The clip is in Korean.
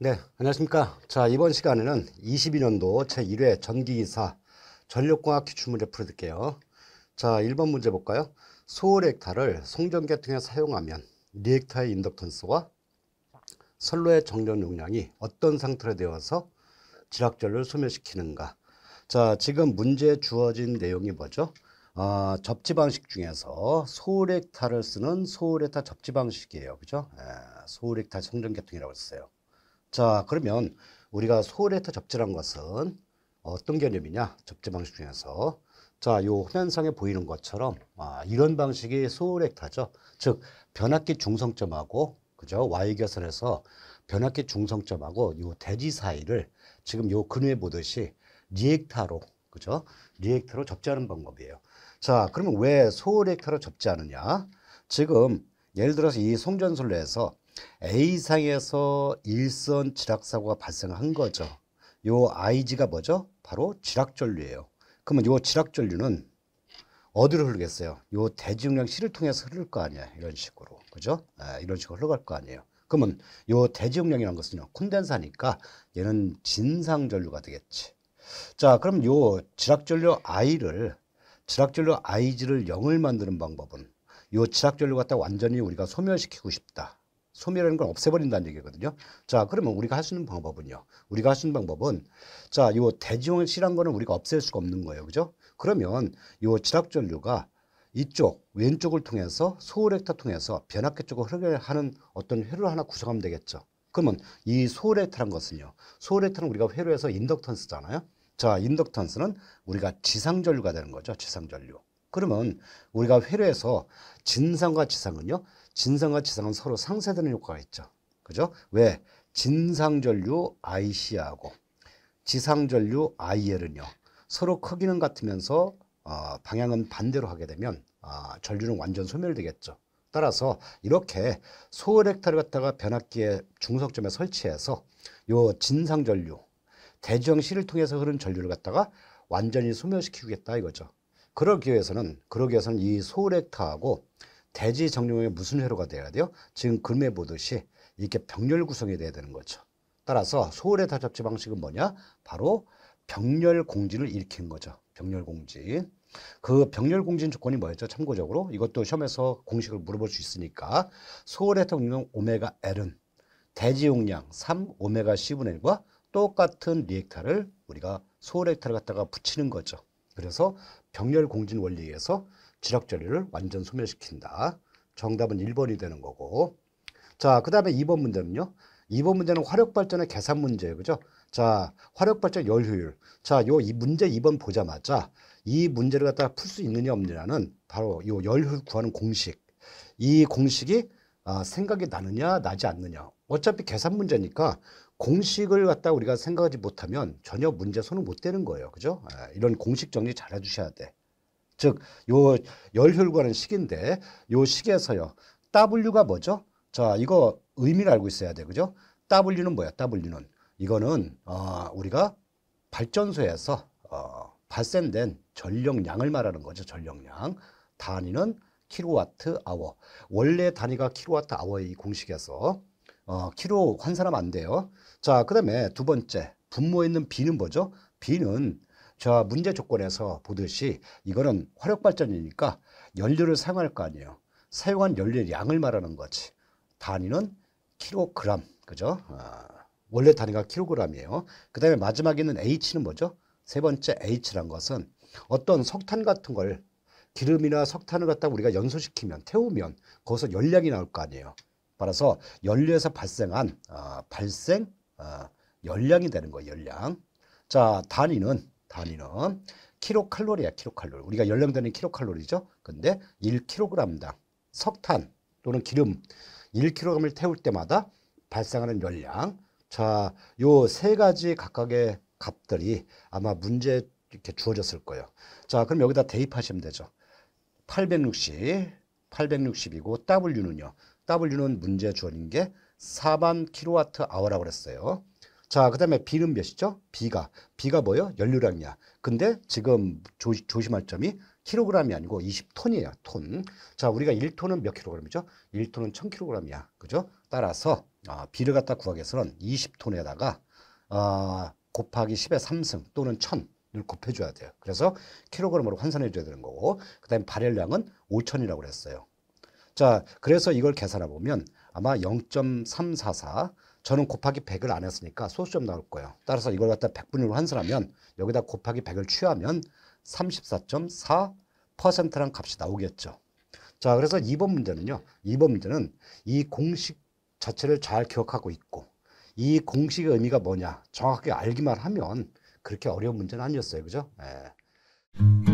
네, 안녕하십니까. 자, 이번 시간에는 22년도 제1회 전기기사 전력공학 기출문제 풀어드릴게요. 자, 1번 문제 볼까요? 소울액타를 송전계통에 사용하면 리액타의 인덕턴스와 선로의 정전 용량이 어떤 상태로 되어서 지락절을 소멸시키는가. 자, 지금 문제에 주어진 내용이 뭐죠? 어, 접지 방식 중에서 소울액타를 쓰는 소울액타 접지 방식이에요. 그죠? 예, 소울액타 송전계통이라고 했어요. 자, 그러면 우리가 소울레터 접지란 것은 어떤 개념이냐? 접지 방식 중에서 자, 요 화면상에 보이는 것처럼 아, 이런 방식이 소울렉타죠. 즉 변압기 중성점하고 그죠? Y결선에서 변압기 중성점하고 요 대지 사이를 지금 요 근위에 보듯이 리액타로 그죠? 리액터로 접지하는 방법이에요. 자, 그러면 왜 소울렉터로 접지하느냐? 지금 예를 들어서 이 송전술래에서 A상에서 일선 지락사고가 발생한 거죠. 요 IG가 뭐죠? 바로 지락전류예요. 그러면 요 지락전류는 어디로 흐르겠어요? 요대지량 C를 통해서 흐를 거 아니야. 이런 식으로. 그죠? 아, 이런 식으로 흘러갈 거 아니에요. 그러면 요대지량이라는 것은요. 콘덴사니까 얘는 진상전류가 되겠지. 자, 그럼 요 지락전류 I를 지락전류 IG를 0을 만드는 방법은 요 지락전류가 딱 완전히 우리가 소멸시키고 싶다. 소멸하는 걸 없애버린다는 얘기거든요. 자, 그러면 우리가 할 수 있는 방법은요. 우리가 할 수 있는 방법은 자, 요 대지용을 실한 거는 우리가 없앨 수가 없는 거예요. 그죠? 그러면 이 지락전류가 이쪽 왼쪽을 통해서 소울렉터 통해서 변압계 쪽으로 흐르게 하는 어떤 회로를 하나 구성하면 되겠죠. 그러면 이 소울렉터란 것은요. 소울렉터는 우리가 회로에서 인덕턴스잖아요. 자, 인덕턴스는 우리가 지상전류가 되는 거죠. 지상전류. 그러면 우리가 회로에서 진상과 지상은요. 진상과 지상은 서로 상쇄되는 효과가 있죠. 그죠? 왜? 진상전류 IC하고 지상전류 IL은요. 서로 크기는 같으면서 어, 방향은 반대로 하게 되면 어, 전류는 완전 소멸되겠죠. 따라서 이렇게 소렉타를 갖다가 변압기의 중속점에 설치해서 요 진상전류, 대지형실을 통해서 흐른 전류를 갖다가 완전히 소멸시키겠다 이거죠. 그러기 위해서는, 그러기 위해서는 이 소렉타하고 대지 정류용에 무슨 회로가 돼야 돼요? 지금 금에 보듯이 이렇게 병렬 구성이 돼야 되는 거죠. 따라서 소홀의 다잡지 방식은 뭐냐? 바로 병렬 공진을 일으킨 거죠. 병렬 공진. 그 병렬 공진 조건이 뭐였죠? 참고적으로 이것도 시험에서 공식을 물어볼 수 있으니까 소홀의 통용 오메가 L은 대지 용량 3 오메가 C분의 1과 똑같은 리액타를 우리가 소홀 액타를 갖다가 붙이는 거죠. 그래서 병렬 공진 원리에 의해 지락자리를 완전 소멸시킨다. 정답은 1번이 되는 거고. 자, 그 다음에 2번 문제는요. 2번 문제는 화력발전의 계산 문제예요. 그죠? 자, 화력발전 열 효율. 자, 요이 문제 2번 보자마자 이 문제를 갖다가 풀 수 있느냐 없느냐는 바로 요열 효율 구하는 공식. 이 공식이 아, 생각이 나느냐 나지 않느냐. 어차피 계산 문제니까 공식을 갖다 우리가 생각하지 못하면 전혀 문제 손을 못 대는 거예요. 그죠? 아, 이런 공식 정리 잘 해주셔야 돼. 즉요 열혈관은 식인데 요 식에서요. W가 뭐죠? 자, 이거 의미를 알고 있어야 돼. 그죠? W는 뭐야? W는 이거는 어, 우리가 발전소에서 어, 발생된 전력량을 말하는 거죠. 전력량. 단위는 킬로와트 아워. 원래 단위가 킬로와트 아워의 공식에서 어, 킬로 환산하면 안 돼요. 자, 그다음에 두 번째 분모에 있는 B는 뭐죠? B는 저 문제 조건에서 보듯이 이거는 화력 발전이니까 연료를 사용할 거 아니에요. 사용한 연료의 양을 말하는 거지. 단위는 킬로그램. 그죠? 아, 원래 단위가 킬로그램이에요. 그다음에 마지막에 있는 H는 뭐죠? 세 번째 H란 것은 어떤 석탄 같은 걸 기름이나 석탄을 갖다 우리가 연소시키면 태우면 거기서 열량이 나올 거 아니에요. 따라서 연료에서 발생한 어, 발생 어, 아, 열량이 되는 거예요. 열량. 자 단위는 단위는 킬로칼로리야 킬로칼로리 우리가 열량단는 킬로칼로리죠 근데 1kg당 석탄 또는 기름 1kg을 태울 때마다 발생하는 열량 자 요 세 가지 각각의 값들이 아마 문제 이렇게 주어졌을 거예요 자 그럼 여기다 대입하시면 되죠 860 860이고 W는요 W는 문제 주어진 게 4만 킬로와트 아워라고 그랬어요 자, 그 다음에 B는 몇이죠? B가. B가 뭐예요? 연료량이야. 근데 지금 조, 조심할 점이 킬로그램이 아니고 20톤이에요. 톤. 자, 우리가 1톤은 몇 킬로그램이죠? 1톤은 1000킬로그램이야. 그죠? 따라서 아, B를 갖다 구하기에서는 20톤에다가 아, 어, 곱하기 10의 3승 또는 1000을 곱해줘야 돼요. 그래서 킬로그램으로 환산해줘야 되는 거고 그 다음에 발열량은 5천이라고 그랬어요. 자, 그래서 이걸 계산해보면 아마 0.344 저는 곱하기 100을 안 했으니까 소수점 나올 거예요. 따라서 이걸 갖다 1 0 0분율로 환산하면 여기다 곱하기 100을 취하면 34.4%란 값이 나오겠죠. 자, 그래서 2번 문제는요. 2번 문제는 이 공식 자체를 잘 기억하고 있고 이 공식의 의미가 뭐냐 정확하게 알기만 하면 그렇게 어려운 문제는 아니었어요. 그죠? 예.